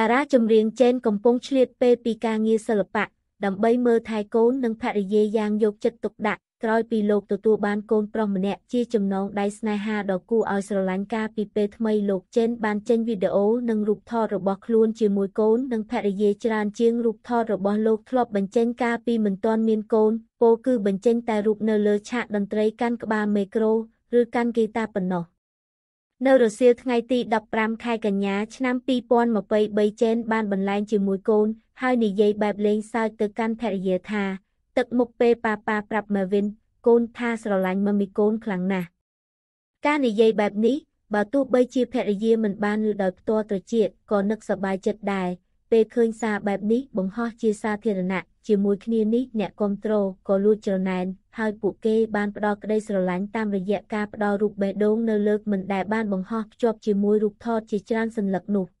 តារាចម្រៀងចេនកំពុងឆ្លៀតពេលពីការងារសិល្បៈដើម្បីមើលថែកូននិងភរិយាយ៉ាងយកចិត្តទុកដាក់ក្រោយពីលោកទទួលបានកូនប្រុសម្នាក់ជាចំណងដៃស្នេហាដ៏គួរឲ្យស្រឡាញ់កាលពីពេលថ្មីលោកចេនបានចេញវីដេអូនិងរូបថតរបស់ខ្លួនជាមួយកូននិងភរិយាច្រើនជាងរូបថតរបស់លោកធ្លាប់បញ្ចេញកាលពីមិនទាន់មានកូនពោលគឺបញ្ចេញតែរូបនៅលើឆាកតន្ត្រីកាន់ក្បាលមេក្រូ ឬកាន់ហ្គីតាប៉ុណ្ណោះ។នៅរសៀលថ្ងៃទី15ខែកញ្ញាឆ្នាំ2023ចេនបានបន្លែងជាមួយកូន ហើយនិយាយបែបលេងសើចទៅកាន់ភរិយាថា ទឹកមុខពេលប៉ាប៉ាប្រាប់ម៉ាវិន កូនថាស្រឡាញ់មមីកូនខ្លាំងណាស់ការនិយាយបែបនេះបើទោះបីជាភរិយាមិនបានឮដោយផ្ទាល់ត្រចៀកក៏នឹកសប្បាយចិត្តដែរពេលឃើញសារបែបនេះបង្ហោះជាសាធារណៈជាមួយគ្នានេះអ្នកគ្រប់គ្រងក៏លួចច្រណែនហើយពួកគេបានផ្ដល់ក្តីស្រឡាញ់តាមរយៈការផ្ដល់រូបបេះដូងនៅលើមិនដែលបានបង្ហោះភ្ជាប់ជាមួយរូបថតជាច្រើនសន្លឹកនោះ។